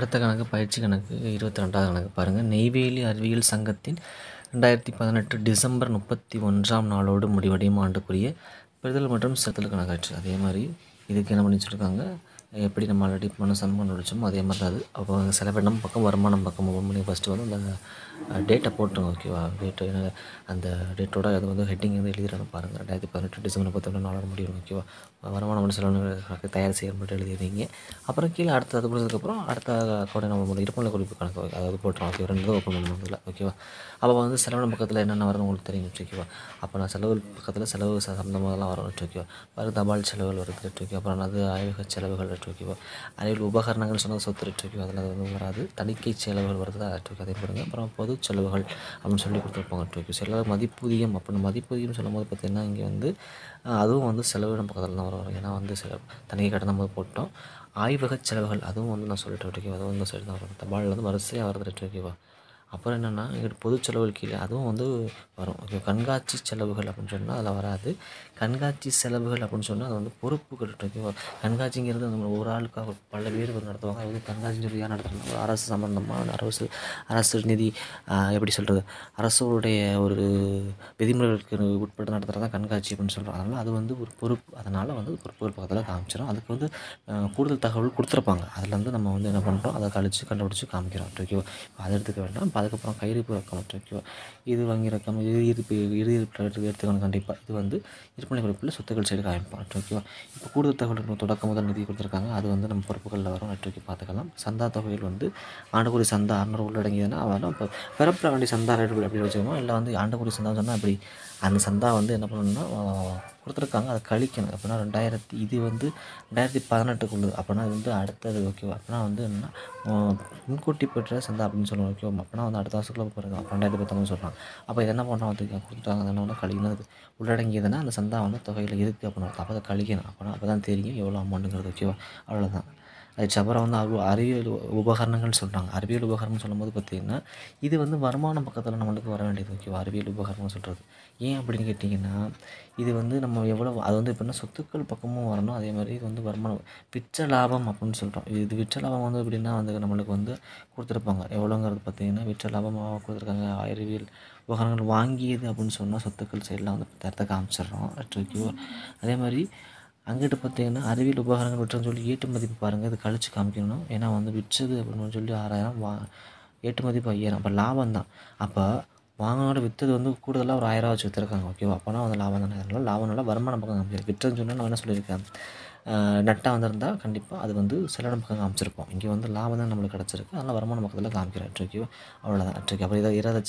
அடுத்த கணக்கு பயிற்சி கணக்கு இருபத்தி ரெண்டாவது கணக்கு பாருங்கள் நெய்வேலி அறிவியல் சங்கத்தின் ரெண்டாயிரத்தி பதினெட்டு டிசம்பர் முப்பத்தி ஒன்றாம் நாளோடு முடிவடையும் ஆண்டுக்குரிய பெறுதல் மற்றும் செத்தல் கணக்காட்சி அதே மாதிரி இதுக்கு என்ன பண்ணி வச்சுருக்காங்க எப்படி நம்ம ஆல்ரெடி பண்ண சம்பளம் நடிச்சோமோ அதே மாதிரி அது அப்போ சில செலவு நம்ம பக்கம் வருமானம் பக்கம் ஓப்பன் பண்ணி ஃபஸ்ட்டு வந்து அந்த டேட்டை போட்டுருங்க ஓகேவா டேட்டு அந்த டேட்டோட அது வந்து ஹெட்டிங் வந்து எழுதிடுறாங்க பாருங்கள் ரெண்டாயிரத்தி பதினெட்டு டிசம்பர் பத்தொன்று நாலாயிரம் முடியும் ஓகேவா வருமானம் செலவு தயார் செய்ய மட்டும் எழுதிடுவீங்க அப்புறம் கீழே அடுத்த அது முடிஞ்சதுக்கப்புறம் அடுத்த கூட நம்ம இருப்பில் குறிப்பு கணக்கு அதாவது போட்டுருவோம் ஓகே ரெண்டு ஓப்பன் பண்ணணும் அதில் ஓகேவா அப்போ வந்து செலவின பக்கத்தில் என்னென்ன வரும்னு உங்களுக்கு தெரியும் ஓகேவா அப்போ நான் செலவு பக்கத்தில் செலவு சம்மந்தமாகலாம் வரும் ஓகேவா பாருங்கள் தபால் செலவுகள் வருது ஓகே அப்புறம் அது ஆய்வக செலவுகள் அட் ஓகேவா அனைவரும் உபகரணங்கள் சொன்னது சொத்து அட் ஓகேவா அதில் அது வந்து வராது தணிக்கை செலவுகள் வருது அட் ஓகே அதே போடுங்க அப்புறம் பொது செலவுகள் அப்படின்னு சொல்லி கொடுத்துருப்பாங்க அட் ஓகே சில மதிப்பூதியம் அப்படின்னு மதிப்பூதியம் சொல்லும்போது பார்த்திங்கன்னா இங்கே வந்து அதுவும் வந்து செலவிடம் பக்கத்தில் தான் வரும் ஏன்னா வந்து சில தணிக்கை கட்டணம் நம்ம போட்டோம் ஆய்வக செலவுகள் அதுவும் வந்து நான் சொல்லிட்டு ஓகேவா அதுவும் வந்து சொல்லிட்டு தான் வரும் தபால் வந்து வரிசையாக வருது ஓகேவா அப்புறம் என்னென்னா பொது செலவுகள் கீழே அதுவும் வந்து வரும் இப்போ கண்காட்சி செலவுகள் அப்படின்னு சொன்னால் அதில் வராது கண்காட்சி செலவுகள் அப்படின்னு சொன்னால் அது வந்து பொறுப்புகள் இருக்கும் கண்காட்சிங்கிறது நம்ம ஒரு ஆளுக்காக பல பேர் நடத்துவாங்க அது வந்து கண்காட்சின்னு சொல்லி யார் ஒரு அரசு சம்மந்தமான அரசு அரசு நிதி எப்படி சொல்கிறது அரசுடைய ஒரு விதிமுறைகளுக்கு உட்பட்டு நடத்துகிறது தான் கண்காட்சி அப்படின்னு சொல்கிறோம் அதனால் அது வந்து ஒரு பொறுப்பு அதனால் வந்து பொறுப்புகள் பக்கத்தில் காமிச்சிடும் அதுக்கு வந்து கூடுதல் தகவல் கொடுத்துருப்பாங்க அதில் வந்து நம்ம வந்து என்ன பண்ணுறோம் அதை கழித்து கண்டுபிடிச்சி காமிக்கிறோம் ஓகேவா அதை எடுத்துக்க வேண்டாம் அதுக்கப்புறம் கையிருப்பு ரக்கம் ஓகேவா இது வங்கி ரக்கம் இறுதி இருப்பு இறுதி இருப்பு எடுத்துக்கணும் கண்டிப்பாக இது வந்து இருப்பினை குறிப்பில் சொத்துக்கள் சைடு காமிப்பான் ஓகேவா இப்போ கூடுதல் தகவல் தொடக்க முதல் நிதி கொடுத்துருக்காங்க அது வந்து நம்ம பொறுப்புகளில் வரும் நெட்வொர்க்கு பார்த்துக்கலாம் சந்தா தொகையில் வந்து ஆண்டுக்குடி சந்தா அறுநூறு உள்ளடங்கியதுன்னா அவன் இப்போ பிறப்பில் வேண்டிய சந்தா ரேட்டு எப்படி வச்சுக்கணும் இல்லை வந்து ஆண்டுக்குடி சந்தா சொன்னால் அப்படி அந்த சந்தா வந்து என்ன பண்ணணும்னா கொடுத்துருக்காங்க அதை கழிக்கணும் அப்படின்னா ரெண்டாயிரத்தி இது வந்து ரெண்டாயிரத்தி பதினெட்டுக்குள்ளது அப்படின்னா அது வந்து அடுத்தது ஓகேவா அப்படின்னா வந்து என்னென்னா முன்கூட்டி பெற்ற சந்தா அப்படின்னு சொல்லுவோம் ஓகே அப்படின்னா வந்து அடுத்த வருஷத்துக்குள்ள பிறகு ரெண்டாயிரத்தி பத்தொம்பது சொல்கிறாங்க அப்போ இது என்ன பண்ணால் வந்து கொடுத்துட்டாங்க என்ன பண்ணால் கழிக்கணும் உள்ளடங்கியதுன்னா அந்த சந்தா வந்து தொகையில் இருக்குது அப்படின்னு அப்போ அதை கழிக்கணும் அப்படின்னா அப்போ தான் தெரியும் எவ்வளோ அமௌண்ட்டுங்கிறது ஓகேவா அவ்வளோதான் அதுக்கப்புறம் வந்து அறி அறிவியல் உபகரணங்கள்னு சொல்கிறாங்க அறிவியல் உபகரணம்னு சொல்லும்போது பார்த்திங்கன்னா இது வந்து வருமானம் பக்கத்தில் நம்மளுக்கு வர வேண்டியது ஓகேவா அறிவியல் உபகரணம்னு சொல்கிறது ஏன் அப்படின்னு கேட்டிங்கன்னா இது வந்து நம்ம எவ்வளோ அது வந்து எப்படின்னா சொத்துக்கள் பக்கமும் வரணும் அதே மாதிரி இது வந்து வருமானம் விச்ச லாபம் அப்படின்னு சொல்கிறோம் இது விச்ச லாபம் வந்து எப்படின்னா வந்து நம்மளுக்கு வந்து கொடுத்துருப்பாங்க எவ்வளோங்கிறது பார்த்திங்கன்னா விச்ச லாபமாக கொடுத்துருக்காங்க அறிவியல் உபகரணங்கள் வாங்கியது அப்படின்னு சொன்னால் சொத்துக்கள் சைடெலாம் வந்து இடத்த காமிச்சிடுறோம் அதே மாதிரி அங்கிட்டு பார்த்தீங்கன்னா அறிவியல் உபகரணங்கள் விட்டுறன்னு சொல்லி ஏற்றுமதிப்பு பாருங்கள் இது கழிச்சு காமிக்கணும் ஏன்னா வந்து விற்றது அப்படின்னு சொல்லி ஆறாயிரம் வா ஏற்றுமதிப்பு ஐயாயிரம் அப்போ லாபம் தான் அப்போ வாங்கினோட விற்றது வந்து கூடுதலாக ஒரு ஆயிரம் வச்சு விற்றுருக்காங்க ஓகேவா அப்போனா வந்து லாபம் தானே அதனால லாபம் நல்லா வருமானம் பக்கம் காமிக்கிறேன் விற்றுன்னு சொன்னால் நான் என்ன சொல்லியிருக்கேன் நட்டாக வந்திருந்தால் கண்டிப்பாக அது வந்து செலவு பக்கம் காமிச்சிருப்போம் இங்கே வந்து லாபம் தான் நம்மளுக்கு கிடச்சிருக்கு அதனால் வருமான பக்கத்தில் காமிக்கிறேன் அட்ரிக்கியோ அவ்வளோதான் அட்ரிக்கி அப்புறம் இதை இறத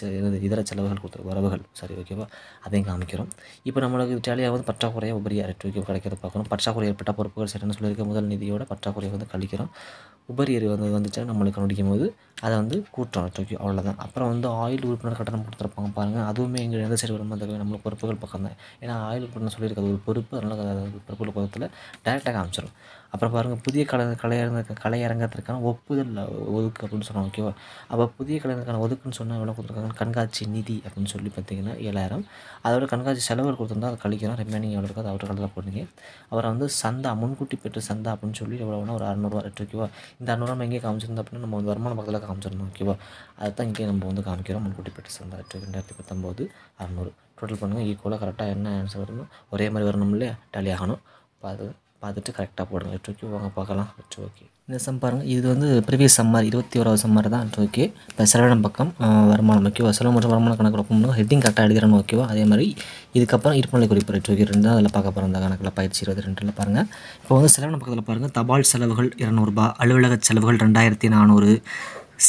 இதர செலவுகள் கொடுத்து வரவுகள் சரி ஓகேவா அதையும் காமிக்கிறோம் இப்போ நம்மளுக்கு டேலியாக வந்து பற்றாக்குறையாக உபரியாக அட்ரிக்கியோ கிடைக்கிறத பார்க்கணும் பற்றாக்குறை ஏற்பட்ட பொறுப்புகள் சரின்னு சொல்லியிருக்க முதல் நிதியோட பற்றாக்குறையை வந்து கழிக்கிறோம் உபரி எரி வந்து வந்துச்சுன்னா நம்மளுக்கு கண்டுபிடிக்கும் போது அதை வந்து கூட்டுறோம் அட்ரிக்கியோ அவ்வளோதான் அப்புறம் வந்து ஆயில் உறுப்பினர் கட்டணம் கொடுத்துருப்பாங்க பாருங்கள் அதுவுமே எங்கள் எந்த சைடு வரும்போது நம்மளுக்கு பொறுப்புகள் பக்கம் தான் ஏன்னா ஆயில் உறுப்பினர் சொல்லியிருக்க ஒரு பொறுப்பு அதனால் பொறுப்புகள் பக்கத்தில் டேரெக்டாக கரெக்டாக காமிச்சிடும் அப்புறம் பாருங்கள் புதிய கலை கலையரங்க கலையரங்கத்திற்கான ஒப்புதல் ஒதுக்கு அப்படின்னு சொன்னாங்க ஓகேவா அப்போ புதிய கலைஞருக்கான ஒதுக்குன்னு சொன்னால் எவ்வளோ கொடுத்துருக்காங்க கண்காட்சி நிதி அப்படின்னு சொல்லி பார்த்தீங்கன்னா ஏழாயிரம் அதோட கண்காட்சி செலவுகள் கொடுத்துருந்தா அதை கழிக்கிறோம் ரிமைனிங் எவ்வளோ இருக்கோ அதை அவரோட கடலில் போடுங்க அவரை வந்து சந்தா முன்கூட்டி பெற்று சந்தா அப்படின்னு சொல்லி எவ்வளோனா ஒரு அறநூறுவா எட்டு ஓகேவா இந்த அறநூறுவா நம்ம எங்கே காமிச்சிருந்தோம் அப்படின்னா நம்ம வந்து வருமான பக்கத்தில் காமிச்சிருந்தோம் ஓகேவா அதை தான் இங்கே நம்ம வந்து காமிக்கிறோம் முன்கூட்டி பெற்று சந்தா எட்டு ரெண்டாயிரத்தி பத்தொம்போது அறநூறு டோட்டல் பண்ணுங்கள் ஈக்குவலாக கரெக்டாக என்ன ஆன்சர் வருமோ ஒரே மாதிரி வரணும் இல்லையா டேலி ஆகணும் பார்த்து பார்த்துட்டு கரெக்டாக போடுங்க ஓகே வாங்க பார்க்கலாம் இட்ஸ் ஓகே இந்த சம் பாருங்கள் இது வந்து ப்ரீவியஸ் சம்மர் இருபத்தி ஓராவது சம்மர் தான் இட்ஸ் ஓகே இப்போ செலவிடம் பக்கம் வருமானம் ஓகேவா செலவு மற்றும் வருமானம் கணக்கு ரொப்பம்னா ஹெட்டிங் கரெக்டாக எழுதிடணும் ஓகேவா அதே மாதிரி இதுக்கப்புறம் இருப்புநிலை குறிப்பு இட்ஸ் ஓகே ரெண்டு தான் அதில் பார்க்க போகிறோம் அந்த கணக்கில் பயிற்சி இருபது ரெண்டில் பாருங்கள் இப்போ வந்து செலவிடம் பக்கத்தில் பாருங்கள் தபால் செலவுகள் இரநூறுபா அலுவலக செலவுகள் ரெண்டாயிரத்தி நானூறு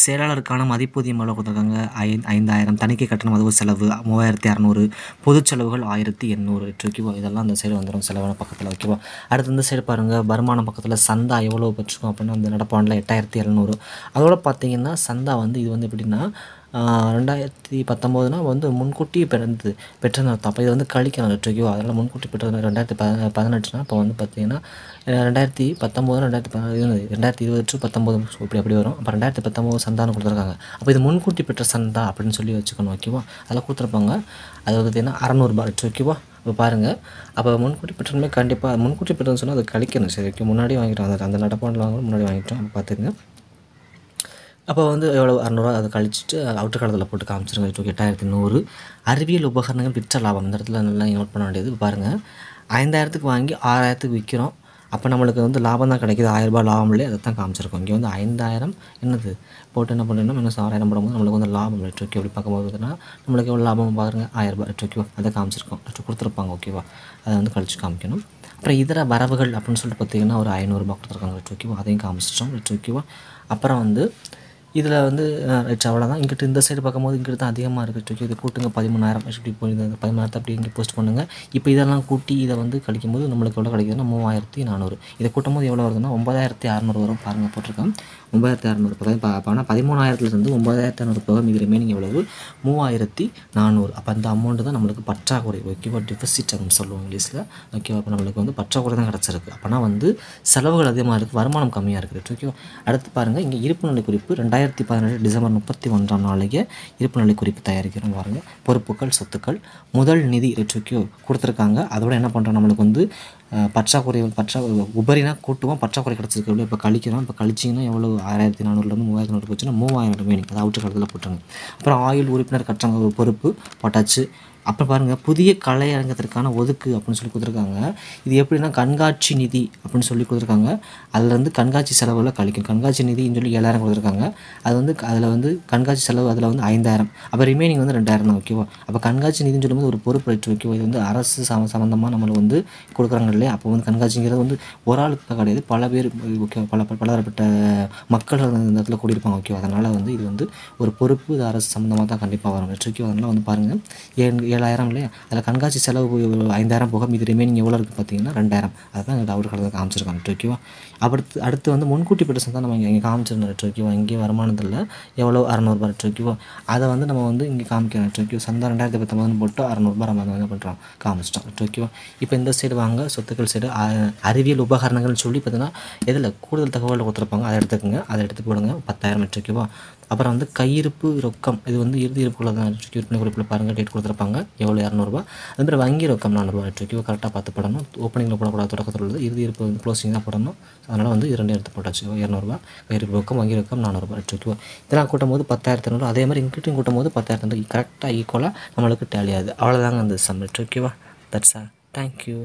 செயலாளருக்கான மதிப்பூதியம் எவ்வளோ கொடுத்துருக்காங்க ஐ ஐந்தாயிரம் தணிக்கை கட்டணம் அது செலவு மூவாயிரத்தி அறநூறு பொதுச் செலவுகள் ஆயிரத்தி எண்ணூறு ஓகேவா இதெல்லாம் அந்த சைடு வந்துடும் செலவான பக்கத்தில் ஓகேவா அடுத்து இந்த சைடு பாருங்கள் வருமானம் பக்கத்தில் சந்தா எவ்வளோ பெற்றிருக்கோம் அப்படின்னா அந்த நடப்பாண்டில் எட்டாயிரத்தி இரநூறு அதோடு பார்த்தீங்கன்னா சந்தா வந்து இது வந்து எப்படின்னா ரெண்டாயிரத்தி பத்தொம்போதுனா வந்து முன்கூட்டி பிறந்து பெற்ற தான் அப்போ இது வந்து கழிக்கலாம் லட்சக்கியோ அதனால் முன்கூட்டி பெற்றது ரெண்டாயிரத்தி பத பதினெட்டுனா இப்போ வந்து பார்த்தீங்கன்னா ரெண்டாயிரத்தி பத்தொம்போது ரெண்டாயிரத்தி பதினது ரெண்டாயிரத்தி இருபது டு பத்தொம்போது இப்படி அப்படி வரும் அப்போ ரெண்டாயிரத்தி பத்தொம்போது சந்தானம் கொடுத்துருக்காங்க அப்போ இது முன்கூட்டி பெற்ற சந்தா அப்படின்னு சொல்லி வச்சுக்கணும் ஓகேவா அதில் கொடுத்துருப்பாங்க அது பார்த்திங்கன்னா அறநூறுபா ஓகேவா இப்போ பாருங்கள் அப்போ முன்கூட்டி பெற்றமே கண்டிப்பாக முன்கூட்டி பெற்றதுன்னு சொன்னால் அது கழிக்கணும் சரி ஓகே முன்னாடி வாங்கிட்டோம் அந்த அந்த நடப்பாண்டில் வாங்கணும் முன்னாடி வாங்கிட்டோம் அப்போ பார்த்துங்க அப்போ வந்து எவ்வளோ அறநூறுவா அதை கழிச்சிட்டு அவுட்டர் காலத்தில் போட்டு காமிச்சிருங்க டூ எட்டாயிரத்தி நூறு அறிவியல் உபகரணங்கள் விற்ற லாபம் இந்த இடத்துல நல்லா நோட் பண்ண வேண்டியது பாருங்கள் ஐந்தாயிரத்துக்கு வாங்கி ஆறாயிரத்துக்கு விற்கிறோம் அப்போ நம்மளுக்கு வந்து லாபம் தான் கிடைக்கிது ஆயிரரூபா லாபம் இல்லையே அதை தான் காமிச்சிருக்கோம் இங்கே வந்து ஐந்தாயிரம் என்னது போட்டு என்ன பண்ணணும் மைனஸ் ஆறாயிரம் போடும்போது நம்மளுக்கு வந்து லாபம் இல்லை டூக்கி அப்படி பார்க்கும்போது பார்த்தீங்கன்னா நம்மளுக்கு எவ்வளோ லாபம் பாருங்கள் ஆயிரரூபா டூக்கிவா அதை காமிச்சிருக்கோம் கொடுத்துருப்பாங்க ஓகேவா அதை வந்து கழிச்சு காமிக்கணும் அப்புறம் இதர வரவுகள் அப்படின்னு சொல்லிட்டு பார்த்தீங்கன்னா ஒரு ஐநூறுரூபா கொடுத்துருக்காங்க டூக்கிவா அதையும் காமிச்சிட்டோம் டூக்கிவா அப்புறம் வந்து இதில் வந்து ரைட்ஸ் அவ்வளோதான் இங்கிட்ட இந்த சைடு பார்க்கும்போது இங்கிட்ட தான் அதிகமாக இருக்குது இது கூட்டுங்க பதிமூணாயிரம் இப்படி போயிருந்தது பதிமூணாயிரத்தை அப்படி இங்கே போஸ்ட் பண்ணுங்கள் இப்போ இதெல்லாம் கூட்டி இதை வந்து கழிக்கும்போது நம்மளுக்கு எவ்வளோ கிடைக்குதுன்னா மூவாயிரத்தி நானூறு இதை கூட்டும் போது எவ்வளோ வருதுன்னா ஒம்பதாயிரத்தி அறநூறு வரும் பாருங்கள் போட்டிருக்கேன் ஒம்பதாயிரத்தி அறநூறு பார்த்தா பதிமூணாயிரத்துலேருந்து ஒன்பதாயிரத்தி அறநூறு போக மீதி ரிமைனிங் எவ்வளவு மூவாயிரத்தி நானூறு அப்போ அந்த அமௌண்ட்டு தான் நம்மளுக்கு பற்றாக்குறை ஓகேவா டெபிசிட் அப்படின்னு சொல்லுவோம் இங்கிலீஷில் ஓகேவா அப்போ நம்மளுக்கு வந்து பற்றாக்குறை தான் கிடச்சிருக்கு அப்போனா வந்து செலவுகள் அதிகமாக இருக்குது வருமானம் கம்மியாக இருக்குது ஓகேவா அடுத்து பாருங்கள் இங்கே இருப்பு நிலை குறிப்பு ரெண்டாயிரம் ரெண்டாயிரத்தி பதினெட்டு டிசம்பர் முப்பத்தி ஒன்றாம் நாளைக்கு இருப்பு நிலை குறிப்பு தயாரிக்கிறோம் பாருங்கள் பொறுப்புகள் சொத்துக்கள் முதல் நிதி இவற்றுக்கு கொடுத்துருக்காங்க அதோட என்ன பண்ணுறோம் நம்மளுக்கு வந்து பற்றாக்குறை பற்றா உபரினா கூட்டுவோம் பற்றாக்குறை கிடச்சிருக்கு எவ்வளோ இப்போ கழிக்கிறோம் இப்போ கழிச்சிங்கன்னா எவ்வளோ ஆயிரத்தி நானூறுலேருந்து மூவாயிரத்தி நானூறு போச்சுன்னா மூவாயிரம் மீனிங் அது அவுட்டு காலத்தில் போட்டுருங்க அப்புறம் ஆயுள் உறுப்பினர் கற்றங்க பொறுப்பு பட்டாச்சு அப்புறம் பாருங்கள் புதிய கலையரங்கத்திற்கான ஒதுக்கு அப்படின்னு சொல்லி கொடுத்துருக்காங்க இது எப்படின்னா கண்காட்சி நிதி அப்படின்னு சொல்லி கொடுத்துருக்காங்க அதில் வந்து கண்காட்சி செலவில் கழிக்கும் கண்காட்சி நிதின்னு சொல்லி ஏழாயிரம் கொடுத்துருக்காங்க அது வந்து அதில் வந்து கண்காட்சி செலவு அதில் வந்து ஐந்தாயிரம் அப்போ ரிமைனிங் வந்து ரெண்டாயிரம் தான் ஓகேவா அப்போ கண்காட்சி நிதின்னு சொல்லும்போது ஒரு பொறுப்பேற்று ஓகேவா இது வந்து அரசு சம சம்மந்தமாக நம்மளை வந்து கொடுக்குறாங்க இல்லையா அப்போ வந்து கண்காட்சிங்கிறது வந்து ஒரு ஆளுக்கு கிடையாது பல பேர் ஓகே பல பலதரப்பட்ட மக்கள் அந்த இடத்துல கூடியிருப்பாங்க ஓகேவா அதனால் வந்து இது வந்து ஒரு பொறுப்பு அரசு சம்மந்தமாக தான் கண்டிப்பாக வரும் ஓகேவா அதனால் வந்து பாருங்கள் ஏன் ஏழாயிரம் இல்லையா அதில் கண்காட்சி செலவு ஐந்தாயிரம் போக மீது ரிமைனிங் எவ்வளோ இருக்குது பார்த்தீங்கன்னா ரெண்டாயிரம் அதுதான் எங்கள் டவுட் கடத்தில் காமிச்சிருக்காங்க ஓகேவா அடுத்து அடுத்து வந்து முன்கூட்டி பெட்டர்ஸ் தான் நம்ம இங்கே இங்கே காமிச்சிருந்தோம் டோக்கியோ இங்கே வருமானத்தில் எவ்வளோ அறநூறுபா ஓகேவா அதை வந்து நம்ம வந்து இங்கே காமிக்கிறோம் ஓகேவா சந்தா ரெண்டாயிரத்தி பத்தொம்பதுன்னு போட்டு அறநூறுபா நம்ம என்ன பண்ணுறோம் காமிச்சிட்டோம் ஓகேவா இப்போ இந்த சைடு வாங்க சொத்துக்கள் சைடு அறிவியல் உபகரணங்கள்னு சொல்லி பார்த்தீங்கன்னா எதில் கூடுதல் தகவல் கொடுத்துருப்பாங்க அதை எடுத்துக்கோங்க அதை எடுத்து போடுங்க பத்தாயிரம் ஓகேவா அப்புறம் வந்து கையிருப்பு ரொக்கம் இது வந்து இறுதி இருப்புக்குள்ள தான் எக்ஸிக்யூட் பண்ணி குறிப்பில் பாருங்கள் டேட் கொடுத்துருப்பாங்க எவ்வளோ இரநூறுபா அதுமாதிரி வங்கி ரொக்கம் நானூறுபா எட்ரிக்கு கரெக்டாக பார்த்து போடணும் ஓப்பனிங்கில் போடக்கூடாது தொடக்கத்தில் உள்ளது இறுதி இருப்பு வந்து க்ளோசிங் தான் போடணும் அதனால் வந்து இரண்டு எடுத்து போட்டாச்சு இரநூறுபா கையிருப்பு ரொக்கம் வங்கி ரொக்கம் நானூறுபா எட்ரிக்கு இதெல்லாம் கூட்டும் போது பத்தாயிரத்தி இரநூறு அதே மாதிரி இங்கிட்டையும் கூட்டும் போது பத்தாயிரத்து இரநூறு கரெக்டாக ஈக்குவலாக நம்மளுக்கு டேலியாது அவ்வளோதாங்க அந்த சம்மிட் ஓகேவா தட்ஸ் ஆ தேங்க்யூ